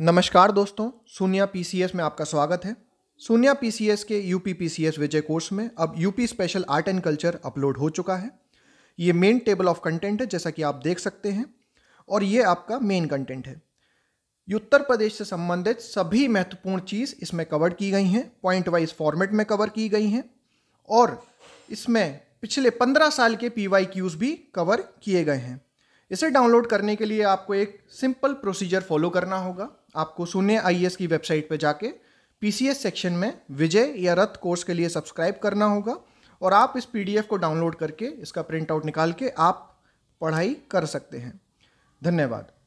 नमस्कार दोस्तों सोनिया पीसीएस में आपका स्वागत है सोनिया पीसीएस के यूपी पीसीएस विजय कोर्स में अब UP special art and culture upload हो चुका है ये मेन टेबल ऑफ कंटेंट है जैसा कि आप देख सकते हैं और ये आपका मेन कंटेंट है उत्तर प्रदेश से संबंधित सभी महत्वपूर्ण चीज़ इसमें कवर की गई हैं पॉइंट वाइज फॉर्मेट में कवर की गई हैं और इसमें पिछले पंद्रह साल के पी भी कवर किए गए हैं इसे डाउनलोड करने के लिए आपको एक सिंपल प्रोसीजर फॉलो करना होगा आपको शून्य आई की वेबसाइट पर जाके पी सेक्शन में विजय या रथ कोर्स के लिए सब्सक्राइब करना होगा और आप इस पी को डाउनलोड करके इसका प्रिंट आउट निकाल के आप पढ़ाई कर सकते हैं धन्यवाद